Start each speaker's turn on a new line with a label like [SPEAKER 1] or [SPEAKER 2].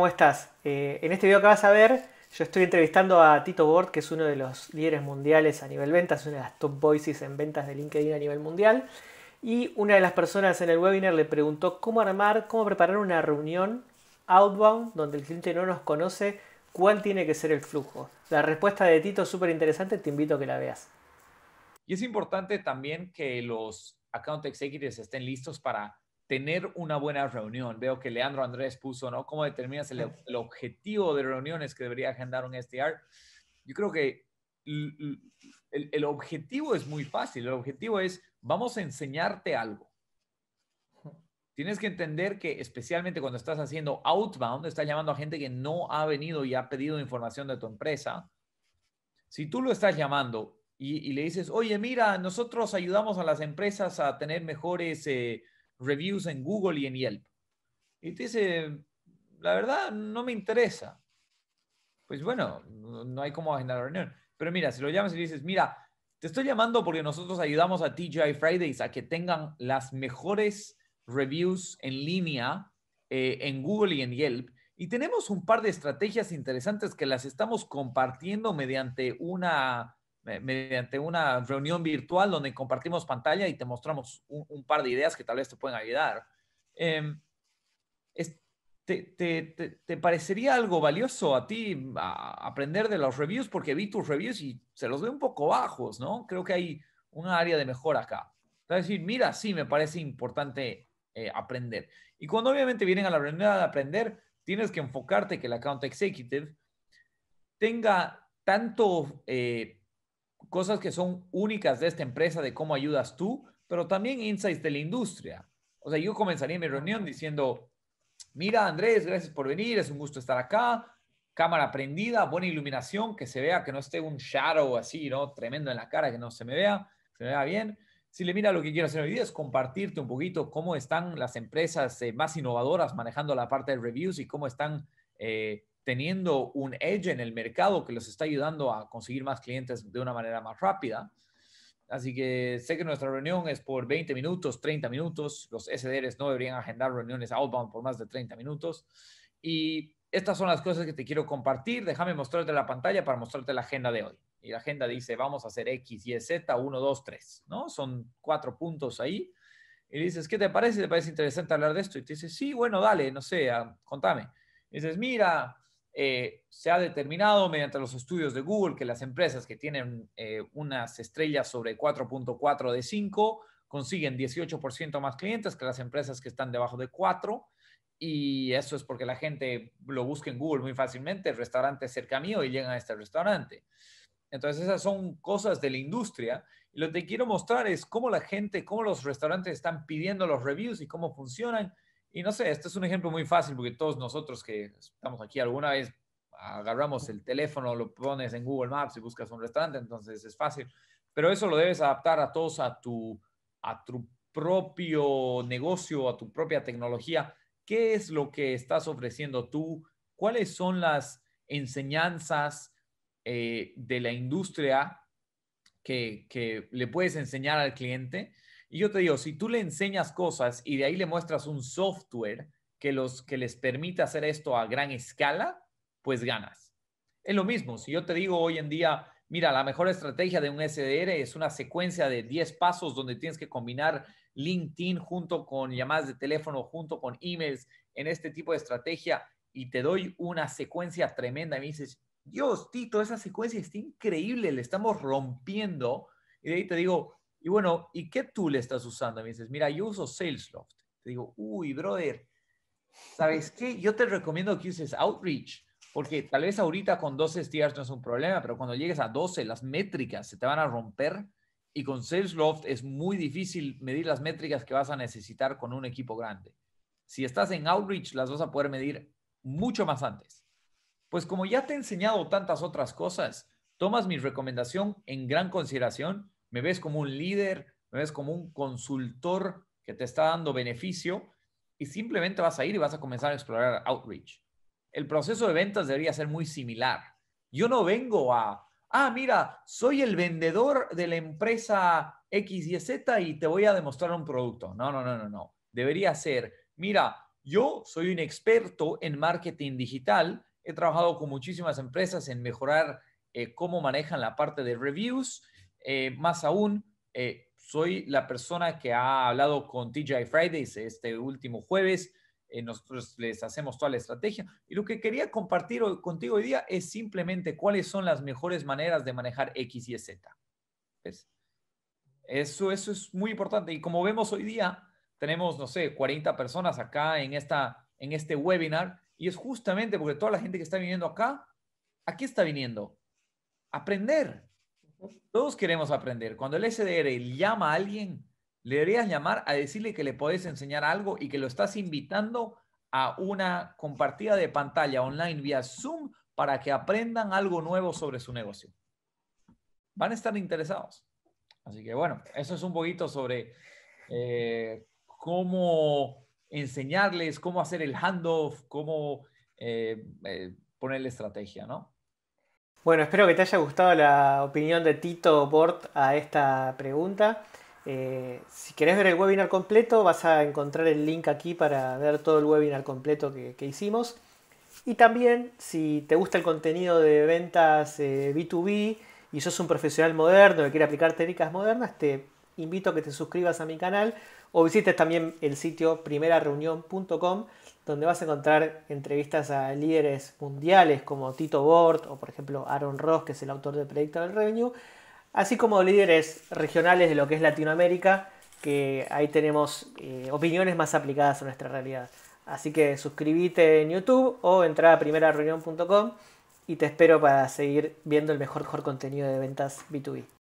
[SPEAKER 1] ¿cómo estás? Eh, en este video que vas a ver, yo estoy entrevistando a Tito Bord, que es uno de los líderes mundiales a nivel ventas, una de las top voices en ventas de LinkedIn a nivel mundial. Y una de las personas en el webinar le preguntó cómo armar, cómo preparar una reunión outbound donde el cliente no nos conoce, cuál tiene que ser el flujo. La respuesta de Tito es súper interesante, te invito a que la veas.
[SPEAKER 2] Y es importante también que los account executives estén listos para tener una buena reunión. Veo que Leandro Andrés puso, ¿no? ¿Cómo determinas el, objetivo de reuniones que debería agendar un SDR? Yo creo que el, objetivo es muy fácil. El objetivo es, vamos a enseñarte algo. Tienes que entender que especialmente cuando estás haciendo outbound, estás llamando a gente que no ha venido y ha pedido información de tu empresa. Si tú lo estás llamando y, le dices, oye, mira, nosotros ayudamos a las empresas a tener mejores... Eh, reviews en Google y en Yelp. Y te dice, la verdad, no me interesa. Pues bueno, no hay cómo agendar la reunión. Pero mira, si lo llamas y le dices, mira, te estoy llamando porque nosotros ayudamos a TGI Fridays a que tengan las mejores reviews en línea eh, en Google y en Yelp. Y tenemos un par de estrategias interesantes que las estamos compartiendo mediante una mediante una reunión virtual donde compartimos pantalla y te mostramos un, par de ideas que tal vez te pueden ayudar. Em, te, te, te, parecería algo valioso a ti aprender de los reviews? Porque vi tus reviews y se los veo un poco bajos, ¿no? Creo que hay un área de mejora acá. Es decir, mira, sí, me parece importante eh, aprender. Y cuando obviamente vienen a la reunión de aprender, tienes que enfocarte que el account executive tenga tanto... Eh, cosas que son únicas de esta empresa, de cómo ayudas tú, pero también insights de la industria. O sea, yo comenzaría mi reunión diciendo, mira Andrés, gracias por venir, es un gusto estar acá, cámara prendida, buena iluminación, que se vea, que no esté un shadow así, ¿no? Tremendo en la cara, que no se me vea, se me vea bien. Si le mira lo que quiero hacer hoy día es compartirte un poquito cómo están las empresas eh, más innovadoras manejando la parte de reviews y cómo están eh, teniendo un edge en el mercado que los está ayudando a conseguir más clientes de una manera más rápida. Así que sé que nuestra reunión es por 20 minutos, 30 minutos. Los SDRs no deberían agendar reuniones outbound por más de 30 minutos. Y estas son las cosas que te quiero compartir. Déjame mostrarte la pantalla para mostrarte la agenda de hoy. Y la agenda dice, vamos a hacer X, Y, Z, 1, 2, 3, ¿no? Son cuatro puntos ahí. Y dices, ¿qué te parece? ¿Te parece interesante hablar de esto? Y te dice, sí, bueno, dale, no sé, ah, contame. Y dices, mira, eh, se ha determinado mediante los estudios de Google que las empresas que tienen eh, unas estrellas sobre 4.4 de 5 consiguen 18% más clientes que las empresas que están debajo de 4. Y eso es porque la gente lo busca en Google muy fácilmente, El restaurante cerca mío y llegan a este restaurante. Entonces esas son cosas de la industria. Y lo que quiero mostrar es cómo la gente, cómo los restaurantes están pidiendo los reviews y cómo funcionan y no sé, este es un ejemplo muy fácil porque todos nosotros que estamos aquí alguna vez agarramos el teléfono, lo pones en Google Maps y buscas un restaurante, entonces es fácil. Pero eso lo debes adaptar a todos a tu, a tu propio negocio, a tu propia tecnología. ¿Qué es lo que estás ofreciendo tú? ¿Cuáles son las enseñanzas eh, de la industria que, que le puedes enseñar al cliente? Y yo te digo, si tú le enseñas cosas y de ahí le muestras un software que, los, que les permite hacer esto a gran escala, pues ganas. Es lo mismo, si yo te digo hoy en día, mira, la mejor estrategia de un SDR es una secuencia de 10 pasos donde tienes que combinar LinkedIn junto con llamadas de teléfono, junto con emails, en este tipo de estrategia y te doy una secuencia tremenda y me dices, Dios, Tito, esa secuencia está increíble, le estamos rompiendo. Y de ahí te digo, y bueno, ¿y qué tool estás usando? Me dices, mira, yo uso Salesloft. Te digo, uy, brother, ¿sabes qué? Yo te recomiendo que uses Outreach, porque tal vez ahorita con 12 STRs no es un problema, pero cuando llegues a 12, las métricas se te van a romper y con Salesloft es muy difícil medir las métricas que vas a necesitar con un equipo grande. Si estás en Outreach, las vas a poder medir mucho más antes. Pues como ya te he enseñado tantas otras cosas, tomas mi recomendación en gran consideración me ves como un líder, me ves como un consultor que te está dando beneficio y simplemente vas a ir y vas a comenzar a explorar outreach. El proceso de ventas debería ser muy similar. Yo no vengo a, ah, mira, soy el vendedor de la empresa X y Z y te voy a demostrar un producto. No, no, no, no, no. Debería ser, mira, yo soy un experto en marketing digital, he trabajado con muchísimas empresas en mejorar eh, cómo manejan la parte de reviews eh, más aún, eh, soy la persona que ha hablado con TJ Fridays este último jueves. Eh, nosotros les hacemos toda la estrategia. Y lo que quería compartir contigo hoy día es simplemente cuáles son las mejores maneras de manejar X, Y, Z. Eso, eso es muy importante. Y como vemos hoy día, tenemos, no sé, 40 personas acá en, esta, en este webinar. Y es justamente porque toda la gente que está viniendo acá, ¿a qué está viniendo? Aprender. Todos queremos aprender. Cuando el SDR llama a alguien, le deberías llamar a decirle que le puedes enseñar algo y que lo estás invitando a una compartida de pantalla online vía Zoom para que aprendan algo nuevo sobre su negocio. Van a estar interesados. Así que bueno, eso es un poquito sobre eh, cómo enseñarles, cómo hacer el handoff, cómo eh, eh, poner la ponerle estrategia, ¿no?
[SPEAKER 1] Bueno, espero que te haya gustado la opinión de Tito Bort a esta pregunta. Eh, si querés ver el webinar completo, vas a encontrar el link aquí para ver todo el webinar completo que, hicimos. Y también, si te gusta el contenido de ventas B2B eh, y sos un profesional moderno que quiere aplicar técnicas modernas, te invito a que te suscribas a mi canal o visites también el sitio primerareunión.com donde vas a encontrar entrevistas a líderes mundiales como Tito Bort o por ejemplo Aaron Ross, que es el autor de del Revenue, así como líderes regionales de lo que es Latinoamérica, que ahí tenemos eh, opiniones más aplicadas a nuestra realidad. Así que suscríbete en YouTube o entra a primerareunión.com y te espero para seguir viendo el mejor, mejor contenido de ventas B2B.